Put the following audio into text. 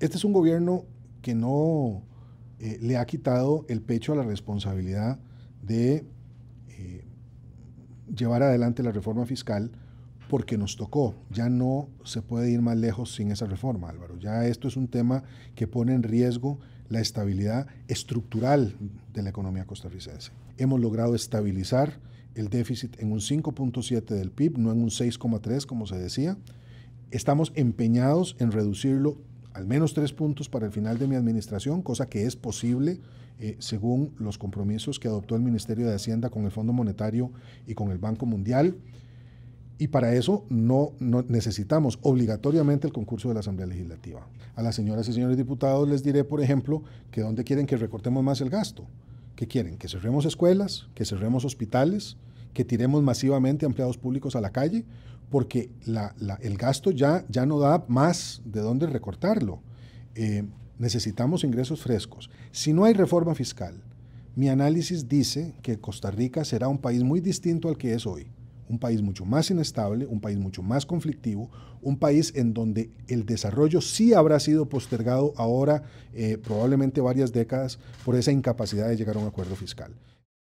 Este es un gobierno que no eh, le ha quitado el pecho a la responsabilidad de eh, llevar adelante la reforma fiscal porque nos tocó. Ya no se puede ir más lejos sin esa reforma, Álvaro. Ya esto es un tema que pone en riesgo la estabilidad estructural de la economía costarricense. Hemos logrado estabilizar el déficit en un 5.7 del PIB, no en un 6.3 como se decía. Estamos empeñados en reducirlo al menos tres puntos para el final de mi administración, cosa que es posible eh, según los compromisos que adoptó el Ministerio de Hacienda con el Fondo Monetario y con el Banco Mundial. Y para eso no, necesitamos obligatoriamente el concurso de la Asamblea Legislativa. A las señoras y señores diputados les diré, por ejemplo, que dónde quieren que recortemos más el gasto. ¿Qué quieren? ¿Que cerremos escuelas? ¿Que cerremos hospitales? ¿Que tiremos masivamente empleados públicos a la calle? Porque el gasto ya, ya no da más de dónde recortarlo. Eh, necesitamos ingresos frescos. Si no hay reforma fiscal, mi análisis dice que Costa Rica será un país muy distinto al que es hoy un país mucho más inestable, un país mucho más conflictivo, un país en donde el desarrollo sí habrá sido postergado ahora eh, probablemente varias décadas por esa incapacidad de llegar a un acuerdo fiscal.